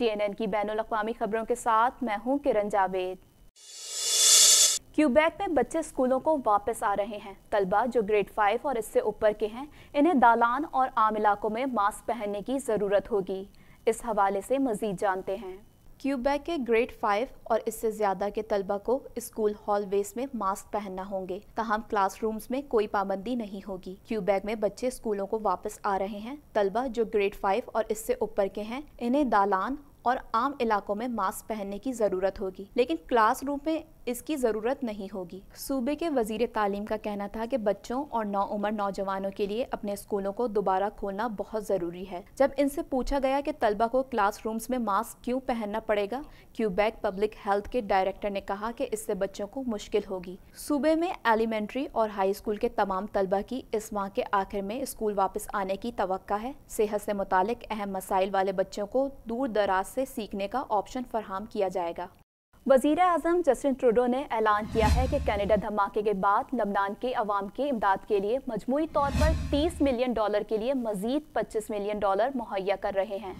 T N N की बैन अवी खबरों के साथ मैं हूँ किरण जावेद क्यूबैक में बच्चे स्कूलों को वापस आ रहे हैं तलबा जो ग्रेड फाइव और इससे ऊपर के हैं इन्हें दालान और आम इलाकों में मास्क पहनने की ज़रूरत होगी इस हवाले से मज़ीद जानते हैं क्यूबैक के ग्रेड फाइव और इससे ज़्यादा के तलबा को स्कूल हॉलवेज में मास्क पहनना होंगे तहम क्लासरूम्स में कोई पाबंदी नहीं होगी क्यूबैक में बच्चे स्कूलों को वापस आ रहे हैं तलबा जो ग्रेड फाइव और इससे ऊपर के हैं इन्हें दालान और आम इलाकों में मास्क पहनने की ज़रूरत होगी लेकिन क्लासरूम में इसकी ज़रूरत नहीं होगी सूबे के वजीर तालीम का कहना था कि बच्चों और नौ उम्र नौजवानों के लिए अपने स्कूलों को दोबारा खोलना बहुत ज़रूरी है जब इनसे पूछा गया कि तलबा को क्लास रूम्स में मास्क क्यों पहनना पड़ेगा क्यूबैक पब्लिक हेल्थ के डायरेक्टर ने कहा कि इससे बच्चों को मुश्किल होगी सूबे में एलिमेंट्री और हाई स्कूल के तमाम तलबा की इस माह के आखिर में स्कूल वापस आने की तो है सेहत से मुतल अहम मसाइल वाले बच्चों को दूर दराज से सीखने का ऑप्शन फरहम किया जाएगा वजीर अजम जस्टिन ट्रूडो ने ऐलान किया है कि कनाडा धमाके के बाद लबनान के अवाम की इमदाद के लिए मजमू तौर पर 30 मिलियन डॉलर के लिए मजीद 25 मिलियन डॉलर मुहैया कर रहे हैं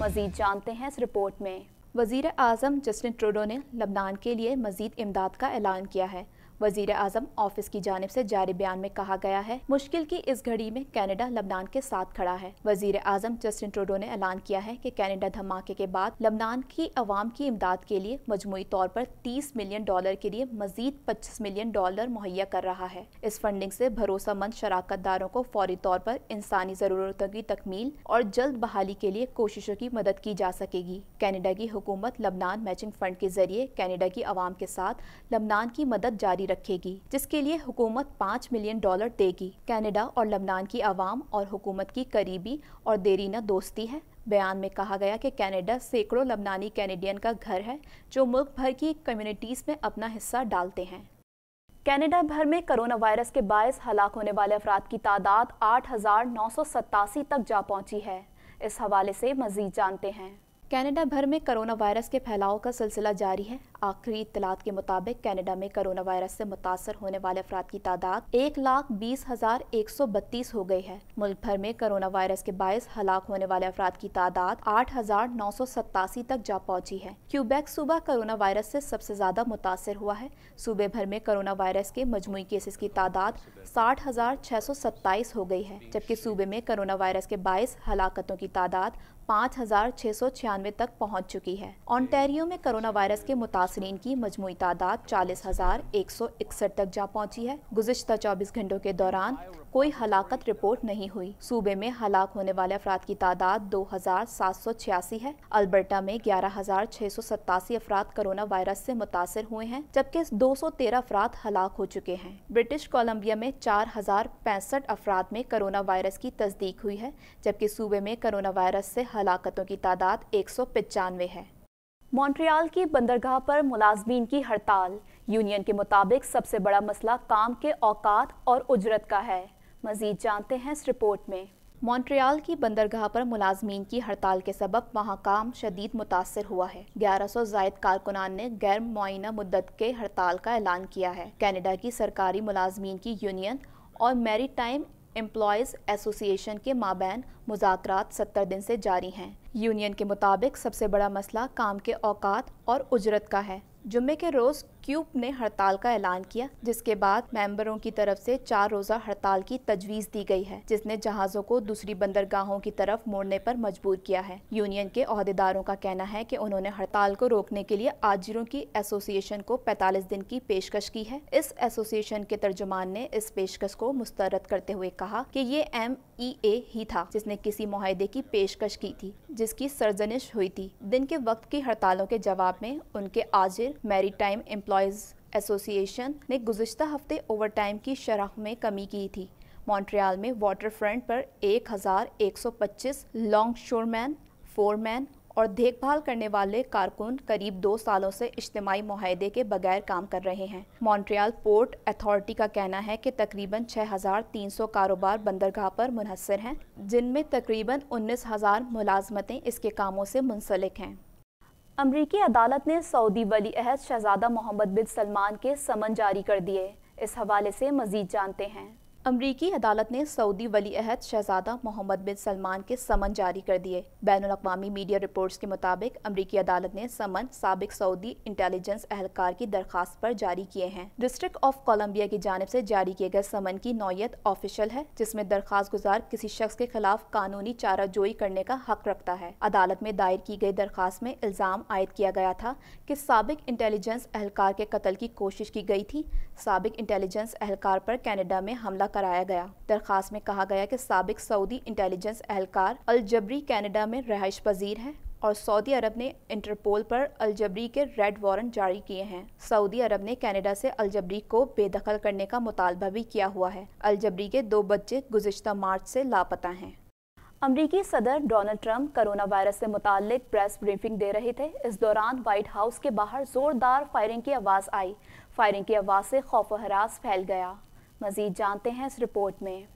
मजीद जानते हैं इस रिपोर्ट में वजीर अजम जस्टिन ट्रूडो ने लबनान के लिए मजीद इमदाद का ऐलान किया है वजीर आजम ऑफिस की जानब ऐसी जारी बयान में कहा गया है मुश्किल की इस घड़ी में कैनेडा लबनान के साथ खड़ा है वजीर आजम जस्टिन ट्रूडो ने ऐलान किया है की कैनेडा धमाके के बाद लबनान की अवाम की इमदाद के लिए मजमू तौर पर तीस मिलियन डॉलर के लिए मजीद पच्चीस मिलियन डॉलर मुहैया कर रहा है इस फंडिंग ऐसी भरोसा मंद शराकत दारों को फौरी तौर पर इंसानी ज़रूरतों की तकमील और जल्द बहाली के लिए कोशिशों की मदद की जा सकेगी कैनेडा की हुकूमत लबनान मैचिंग फंड के जरिए कैनेडा की आवाम के साथ लबनान की मदद जारी जारी रखेगी जिसके लिए हुकूमत पाँच मिलियन डॉलर देगी कैनेडा और लबनान की आवाम और हुकूमत की करीबी और देरीना दोस्ती है बयान में कहा गया कि कनाडा सैकड़ों लबनानी कैनेडियन का घर है जो मुल्क भर की कम्युनिटीज़ में अपना हिस्सा डालते हैं कनाडा भर में कोरोना वायरस के बायस हलाक होने वाले अफराद की तादाद आठ तक जा पहुंची है इस हवाले से मजीद जानते हैं कनाडा भर में कोरोना वायरस के फैलाव का सिलसिला जारी है आखिरी इतलात के मुताबिक कनाडा में कोरोना वायरस से मुतासर होने वाले अफराद की तादाद एक लाख बीस हजार एक सौ बत्तीस हो गई है मुल्क भर में कोरोना वायरस के बायस हलाक होने वाले अफराद की तादाद आठ हजार नौ सौ सतासी तक जा पहुंची है क्यूबेक सूबा कोरोना वायरस से सबसे ज्यादा मुतासर हुआ है सूबे भर में कोरोना वायरस के मजमू केसेस की तादाद साठ हजार छह सौ सत्ताईस हो गई है जबकि सूबे में कोरोना वायरस के बायस हलाकतों की तादाद पाँच हजार छह सौ छियानवे सत्तानवे तक पहुंच चुकी है ऑन्टेरियो में कोरोना वायरस के मुतासरीन की मजमू तादाद चालीस हजार एक सौ इकसठ तक जा पहुंची है गुजशत चौबीस घंटों के दौरान कोई हलाकत रिपोर्ट नहीं हुई सूबे में हलाक होने वाले अफराद की तादाद दो हजार सात सौ छियासी है अल्बर्टा में ग्यारह हजार छह सौ सतासी अफराद कोरोना वायरस से मुतासर हुए हैं जबकि दो सौ तेरह अफराद हलाक हो चुके हैं ब्रिटिश कोलम्बिया में चार हजार पैंसठ अफराद में कोरोना वायरस की तस्दीक हुई है जबकि सूबे में कोरोना वायरस से हलाकतों की तादाद एक एक है मॉन्ट्रियाल की बंदरगाह पर मुलाजमीन की हड़ताल यूनियन के मुताबिक सबसे बड़ा मसला काम के औकात और उजरत का है मजीद जानते हैं इस रिपोर्ट में मॉन्ट्रियाल की बंदरगाह पर मुलाजमीन की हड़ताल के सबब वहाँ काम शदीद मुतासर हुआ है 1100 सौ जायद कारकुनान ने गैर मुआयना मुद्दत के हड़ताल का ऐलान किया है कनाडा की सरकारी मुलाजमीन की यूनियन और मेरी टाइम एम्प्लॉयज़ एसोसिएशन के माबैन मुजात सत्तर दिन से जारी हैं यूनियन के मुताबिक सबसे बड़ा मसला काम के औकात और उजरत का है जुम्मे के रोज़ क्यूब ने हड़ताल का ऐलान किया जिसके बाद मेंबरों की तरफ से चार रोजा हड़ताल की तजवीज दी गई है जिसने जहाजों को दूसरी बंदरगाहों की तरफ मोड़ने पर मजबूर किया है यूनियन के अहदेदारों का कहना है कि उन्होंने हड़ताल को रोकने के लिए आजिरों की एसोसिएशन को 45 दिन की पेशकश की है इस एसोसिएशन के तर्जुमान ने इस पेशकश को मुस्तरद करते हुए कहा की ये एम ई ए ही था जिसने किसी माहे की पेशकश की थी जिसकी सरजनिश हुई थी दिन के वक्त की हड़तालों के जवाब में उनके आजिर मेरी एम्प्लॉय एम्प्लॉयज़ एसोसिएशन ने गुजशत हफ्ते ओवरटाइम की शराह में कमी की थी मॉन्ट्रियाल में वाटर फ्रंट पर 1,125 लॉन्ग शोरमैन फोरमैन और देखभाल करने वाले कारकुन करीब दो सालों से इज्तमी माहदे के बगैर काम कर रहे हैं मॉन्ट्रियाल पोर्ट अथॉरिटी का कहना है कि तकरीबन 6,300 कारोबार बंदरगाह पर मुनहसर हैं जिनमें तकरीबन 19,000 मुलाजमतें इसके कामों से मुंसलिक हैं अमरीकी अदालत ने सऊदी वली अहद शहजादा मोहम्मद बिन सलमान के समन जारी कर दिए इस हवाले से मजीद जानते हैं अमरीकी अदालत ने सऊदी वली अहद शहजादा मोहम्मद बिन सलमान के समन जारी कर दिए बैन अवी मीडिया रिपोर्ट्स के मुताबिक अमरीकी अदालत ने समन सबक सऊदी इंटेलिजेंस एहलकार की दरखास्त पर जारी किए हैं डिस्ट्रिक्ट ऑफ कोलम्बिया की जानब से जारी किए गए समन की नौयत ऑफिशियल है जिसमें दरखास्त गुजार किसी शख्स के खिलाफ कानूनी चाराजोई करने का हक रखता है अदालत में दायर की गई दरखास्त में इल्ज़ाम आयद किया गया था कि सबक इंटेलिजेंस एहलकार के कत्ल की कोशिश की गई थी सबक इंटेलिजेंस एहलकार पर कैनेडा में हमला कराया गया दरखास्त में कहा गया कि सबक सऊदी इंटेलिजेंस एहलकार अलजबरी कैनेडा में रहायश पजीर है और सऊदी अरब ने इंटरपोल पर अलजबरी के रेड वारंट जारी किए हैं सऊदी अरब ने कनाडा से अलजबरी को बेदखल करने का मुतालबा भी किया हुआ है अलजबरी के दो बच्चे गुजशत मार्च से लापता हैं अमरीकी सदर डोनाल्ड ट्रंप कोरोना वायरस से मुतालिक प्रेस ब्रीफिंग दे रहे थे इस दौरान व्हाइट हाउस के बाहर जोरदार फायरिंग की आवाज़ आई फायरिंग की आवाज़ से खौफ हरास फैल गया मजीद जानते हैं इस रिपोर्ट में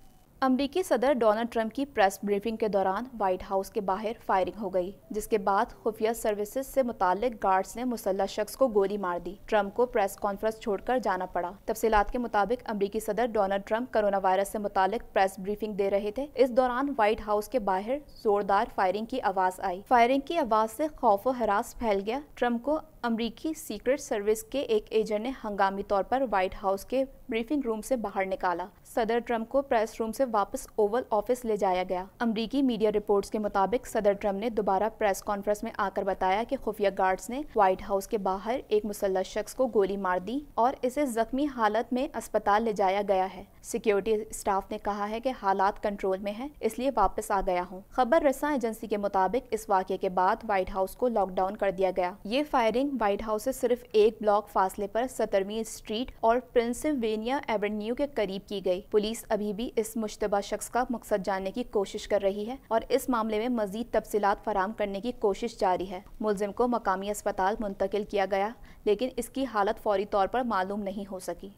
अमरीकी सदर डोनाल्ड ट्रंप की प्रेस ब्रीफिंग के दौरान वाइट हाउस के बाहर फायरिंग हो गई जिसके बाद खुफिया सर्विसेज से मुतालिक गार्ड्स ने मुसल्ला शख्स को गोली मार दी ट्रंप को प्रेस कॉन्फ्रेंस छोड़कर जाना पड़ा तफसीत के मुताबिक अमरीकी सदर डोनाल्ड ट्रंप कोरोना वायरस से मुतालिक प्रेस ब्रीफिंग दे रहे थे इस दौरान व्हाइट हाउस के बाहर जोरदार फायरिंग की आवाज आई फायरिंग की आवाज से खौफ हरास फैल गया ट्रंप को अमरीकी सीक्रेट सर्विस के एक एजेंट ने हंगामी तौर पर व्हाइट हाउस के ब्रीफिंग रूम से बाहर निकाला सदर ट्रम्प को प्रेस रूम से वापस ओवल ऑफिस ले जाया गया अमरीकी मीडिया रिपोर्ट्स के मुताबिक सदर ट्रम्प ने दोबारा प्रेस कॉन्फ्रेंस में आकर बताया कि खुफिया गार्ड्स ने व्हाइट हाउस के बाहर एक मुसल्लत शख्स को गोली मार दी और इसे जख्मी हालत में अस्पताल ले जाया गया है सिक्योरिटी स्टाफ ने कहा है की हालात कंट्रोल में है इसलिए वापस आ गया हूँ खबर रसा एजेंसी के मुताबिक इस वाक्य के बाद व्हाइट हाउस को लॉकडाउन कर दिया गया ये फायरिंग व्हाइट हाउस से सिर्फ एक ब्लॉक फासले पर सतरवी स्ट्रीट और प्रिंसिल्वेनिया एवेन्यू के करीब की गई पुलिस अभी भी इस मुश्तबा शख्स का मकसद जानने की कोशिश कर रही है और इस मामले में मजीद तफसीत फराम करने की कोशिश जारी है मुलजिम को मकामी अस्पताल मुंतकिल किया गया लेकिन इसकी हालत फौरी तौर पर मालूम नहीं हो सकी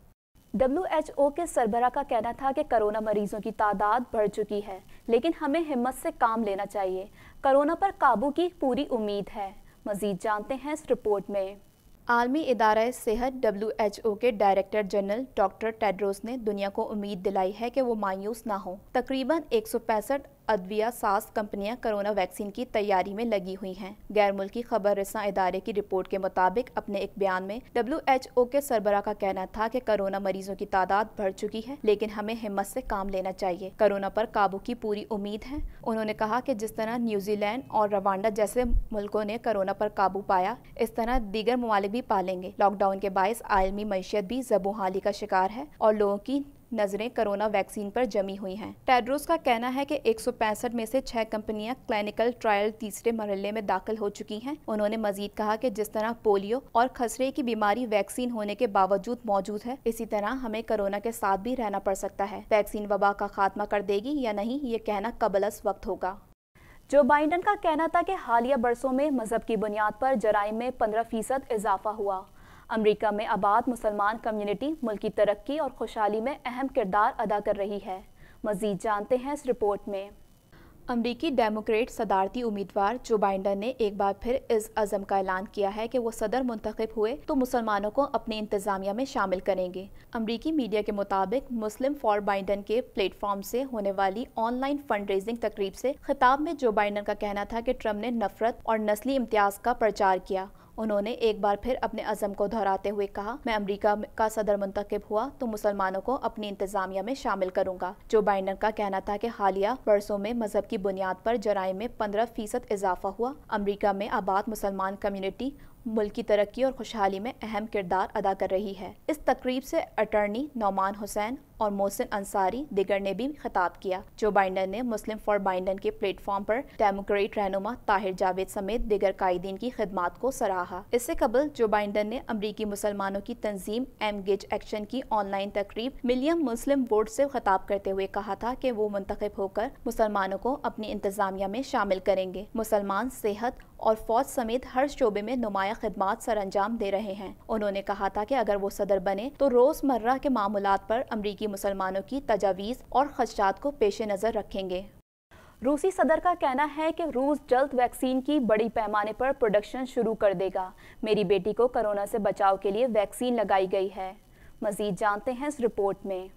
डब्ल्यू के सरबरा का कहना था कि कोरोना मरीजों की तादाद बढ़ चुकी है लेकिन हमें हिम्मत से काम लेना चाहिए कोरोना पर काबू की पूरी उम्मीद है मजीद जानते हैं इस रिपोर्ट में आलमी इदारा सेहत डब्ल्यू एच ओ के डायरेक्टर जनरल डॉक्टर टेड्रोस ने दुनिया को उम्मीद दिलाई है कि वो मायूस ना हो तकरीबन एक सौ पैंसठ अद्विया सास कंपनियां कोरोना वैक्सीन की तैयारी में लगी हुई हैं गैर मुल्की खबर रसा इदारे की रिपोर्ट के मुताबिक अपने एक बयान में डब्ल्यू एच ओ के सरबरा का कहना था कि कोरोना मरीजों की तादाद बढ़ चुकी है लेकिन हमें हिम्मत से काम लेना चाहिए कोरोना पर काबू की पूरी उम्मीद है उन्होंने कहा की जिस तरह न्यूजीलैंड और रवान्डा जैसे मुल्कों ने कोरोना आरोप काबू पाया इस तरह दीगर ममालिक भी पालेंगे लॉकडाउन के बायस आलमी मैशियत भी जबोहाली का शिकार है और लोगों की नजरें कोरोना वैक्सीन पर जमी हुई हैं टेड्रोस का कहना है कि 165 में से छह कंपनियां क्लिनिकल ट्रायल तीसरे मरल में दाखिल हो चुकी हैं उन्होंने मजीद कहा कि जिस तरह पोलियो और खसरे की बीमारी वैक्सीन होने के बावजूद मौजूद है इसी तरह हमें कोरोना के साथ भी रहना पड़ सकता है वैक्सीन वबा का खात्मा कर देगी या नहीं ये कहना कबलस वक्त होगा जो बाइडन का कहना था कि हालिया बरसों में मजहब की बुनियाद पर जराइम में 15 फीसद इजाफा हुआ अमरीका में आबाद मुसलमान कम्युनिटी मुल्क की तरक्की और खुशहाली में अहम किरदार अदा कर रही है मजीद जानते हैं इस रिपोर्ट में अमरीकी डेमोक्रेट सदारती उम्मीदवार जो बाइंडन ने एक बार फिर इस अज़म का ऐलान किया है कि वो सदर मुंतखब हुए तो मुसलमानों को अपने इंतज़ामिया में शामिल करेंगे अमरीकी मीडिया के मुताबिक मुस्लिम फॉर बाइंडन के प्लेटफॉर्म से होने वाली ऑनलाइन फंड रेजिंग तकरीब से खिताब में जो बाइंडन का कहना था कि ट्रम्प ने नफरत और नस्ली इम्तियाज़ का प्रचार किया उन्होंने एक बार फिर अपने अजम को दोहराते हुए कहा मैं अमेरिका का सदर मुंतब हुआ तो मुसलमानों को अपनी इंतजामिया में शामिल करूंगा जो बाइडन का कहना था कि हालिया बरसों में मजहब की बुनियाद पर जराय में पंद्रह फीसद इजाफा हुआ अमरीका में आबाद मुसलमान कम्युनिटी मुल्क की तरक्की और खुशहाली में अहम किरदार अदा कर रही है इस तकरीब से अटर्नी नौमान हुसैन और मोहसिन अंसारी दिगर ने भी खिताब किया जो बाइंडन ने मुस्लिम फॉर बाइंडन के प्लेटफॉर्म पर डेमोक्रेट रहनुमा ताहिर जावेद समेत दिगर कायदीन की खिदमत को सराहा इससे कबल जो बाइंडन ने अमरीकी मुसलमानों की तंजीम एम गिज एक्शन की ऑनलाइन तकरीब मिलियम मुस्लिम बोर्ड से खिताब करते हुए कहा था कि वो मुंतखब होकर मुसलमानों को अपनी इंतजामिया में शामिल करेंगे मुसलमान सेहत और फौज समेत हर शोबे में नुमाया खदमात सर अंजाम दे रहे हैं उन्होंने कहा था कि अगर वो सदर बने तो रोज़मर्रा के मामूलत पर अमरीकी मुसलमानों की तजावीज़ और खदशात को पेश नज़र रखेंगे रूसी सदर का कहना है कि रूस जल्द वैक्सीन की बड़ी पैमाने पर प्रोडक्शन शुरू कर देगा मेरी बेटी को कोरोना से बचाव के लिए वैक्सीन लगाई गई है मज़ीद जानते हैं इस रिपोर्ट में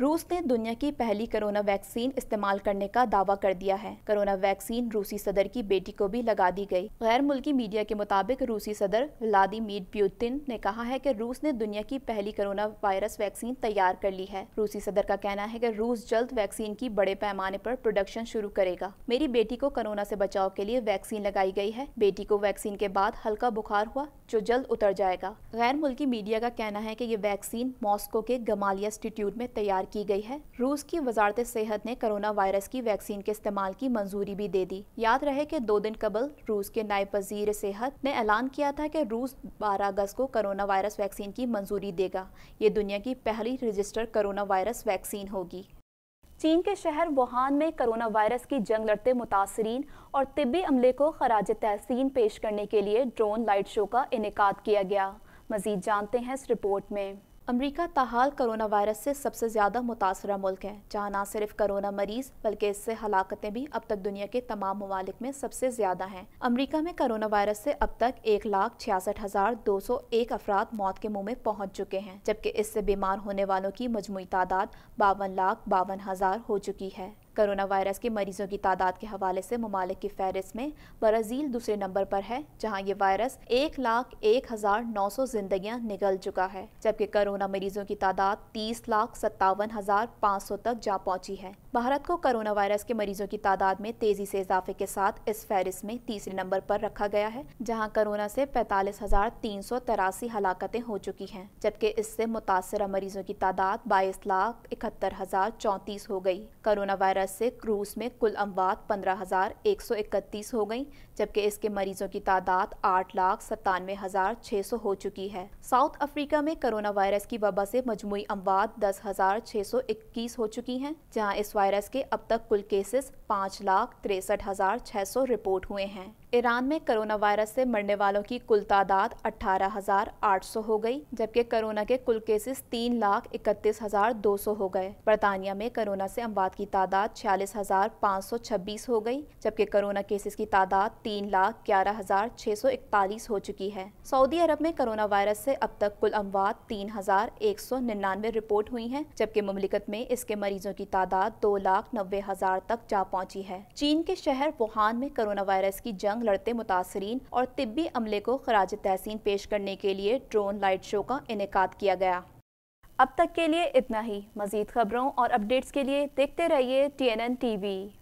रूस ने दुनिया की पहली कोरोना वैक्सीन इस्तेमाल करने का दावा कर दिया है कोरोना वैक्सीन रूसी सदर की बेटी को भी लगा दी गई गैर मुल्की मीडिया के मुताबिक रूसी सदर व्लादिमीर प्यूतिन ने कहा है कि रूस ने दुनिया की पहली कोरोना वायरस वैक्सीन तैयार कर ली है रूसी सदर का कहना है की रूस जल्द वैक्सीन की बड़े पैमाने पर प्रोडक्शन शुरू करेगा मेरी बेटी को कोरोना से बचाव के लिए वैक्सीन लगाई गई है बेटी को वैक्सीन के बाद हल्का बुखार हुआ जो जल्द उतर जाएगा गैर मुल्की मीडिया का कहना है की ये वैक्सीन मॉस्को के गमालिया इंस्टीट्यूट में तैयार तैयार की गई है रूस की वजारत सेहत ने कोरोना वायरस की वैक्सीन के इस्तेमाल की मंजूरी भी दे दी याद रहे कि दो दिन कबल रूस के नायब वजीर सेहत ने ऐलान किया था कि रूस 12 अगस्त को कोरोना वायरस वैक्सीन की मंजूरी देगा ये दुनिया की पहली रजिस्टर कोरोना वायरस वैक्सीन होगी चीन के शहर वुहान में कोरोना वायरस की जंग लड़ते मुतासरीन और तिबी अमले को खराज तहसीन पेश करने के लिए ड्रोन लाइट शो का इनका किया गया मजीद जानते हैं इस रिपोर्ट में अमरीका ताहाल करोना वायरस से सबसे ज़्यादा मुतासर मुल्क है जहाँ ना सिर्फ करोना मरीज बल्कि इससे हलाकतें भी अब तक दुनिया के तमाम ममालिक में सबसे ज़्यादा हैं अमरीका में करोना वायरस से अब तक एक लाख छियासठ हज़ार दो सौ एक अफराद मौत के मुँह में पहुँच चुके हैं जबकि इससे बीमार होने वालों की मजमू तादाद बावन लाख बावन हज़ार हो चुकी है कोरोना वायरस के मरीजों की तादाद के हवाले से ममालिक की फहरिस्त में ब्राज़ील दूसरे नंबर पर है जहाँ ये वायरस एक लाख एक हज़ार नौ सौ जिंदगियाँ निकल चुका है जबकि कोरोना मरीजों की तादाद तीस लाख सत्तावन हज़ार पाँच सौ तक जा पहुँची है भारत को कोरोना वायरस के मरीजों की तादाद में तेज़ी से इजाफे के साथ इस फहरिस्त में तीसरे नंबर पर रखा गया है जहाँ कोरोना से पैतालीस हज़ार तीन सौ तिरासी हलाकतें हो चुकी हैं जबकि इससे मुतासर मरीजों की तादाद बाईस लाख इकहत्तर हज़ार चौंतीस हो गई कोरोना वायरस वायरस से क्रूज में कुल अमवात पंद्रह हज़ार एक सौ इकतीस हो गई जबकि इसके मरीजों की तादाद आठ लाख सत्तानवे हज़ार छः सौ हो चुकी है साउथ अफ्रीका में कोरोना वायरस की वबा से मजमू अमवात दस हज़ार छः सौ इक्कीस हो चुकी हैं जहाँ इस वायरस के अब तक कुल केसेस पाँच लाख तिरसठ हज़ार छः सौ रिपोर्ट हुए हैं ईरान में कोरोना वायरस से मरने वालों की कुल तादाद 18,800 हो गई जबकि कोरोना के कुल केसेस तीन लाख इकतीस हजार दो सौ हो गए बरतानिया में कोरोना से अमवात की तादाद छियालीस हजार पाँच सौ छब्बीस हो गई जबकि कोरोना केसेस की तादाद तीन लाख ग्यारह हजार छह सौ इकतालीस हो चुकी है सऊदी अरब में कोरोना वायरस से अब तक कुल अमवात तीन हजार एक सौ निन्यानवे रिपोर्ट हुई है जबकि ममलिकत में इसके मरीजों की तादाद दो लाख नब्बे हजार तक जा पहुँची है चीन के शहर वुहान में कोरोना वायरस की जंग जंग लड़ते मुतासरीन और तिब्बी अमले को खराज तहसीन पेश करने के लिए ड्रोन लाइट शो का इनका किया गया अब तक के लिए इतना ही मजीद खबरों और अपडेट्स के लिए देखते रहिए T N N T we